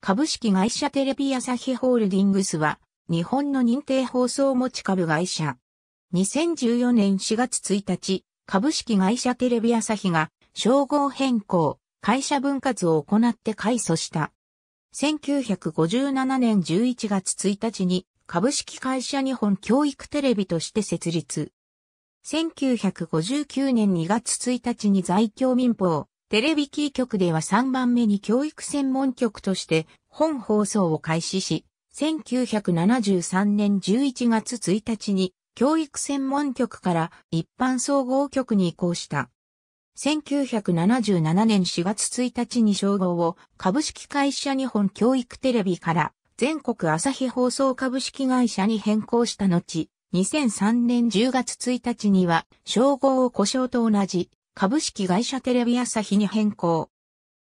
株式会社テレビ朝日ホールディングスは、日本の認定放送持ち株会社。2014年4月1日、株式会社テレビ朝日が、称号変更、会社分割を行って開訴した。1957年11月1日に、株式会社日本教育テレビとして設立。1959年2月1日に在京民放、テレビキー局では3番目に教育専門局として本放送を開始し、1973年11月1日に教育専門局から一般総合局に移行した。1977年4月1日に称号を株式会社日本教育テレビから全国朝日放送株式会社に変更した後、2003年10月1日には称号を故障と同じ株式会社テレビ朝日に変更。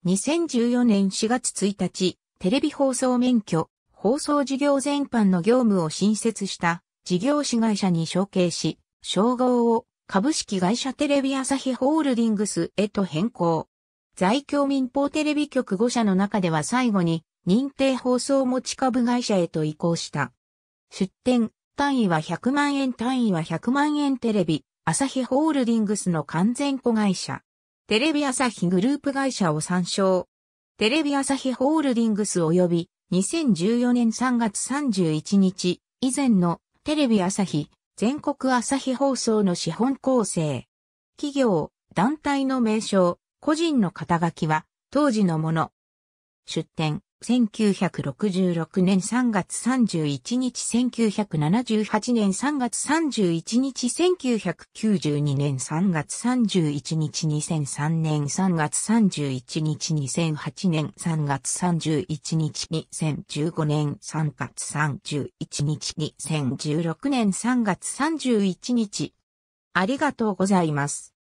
2014年4月1日、テレビ放送免許、放送事業全般の業務を新設した事業主会社に承継し、称号を株式会社テレビ朝日ホールディングスへと変更。在京民放テレビ局5社の中では最後に認定放送持ち株会社へと移行した。出店、単位は100万円単位は100万円テレビ、朝日ホールディングスの完全子会社。テレビ朝日グループ会社を参照。テレビ朝日ホールディングス及び2014年3月31日以前のテレビ朝日全国朝日放送の資本構成。企業、団体の名称、個人の肩書きは当時のもの。出展。1966年3月31日、1978年3月31日、1992年3月31日、2003年3月31日、2008年3月31日、2015年3月31日、2016年3月31日。ありがとうございます。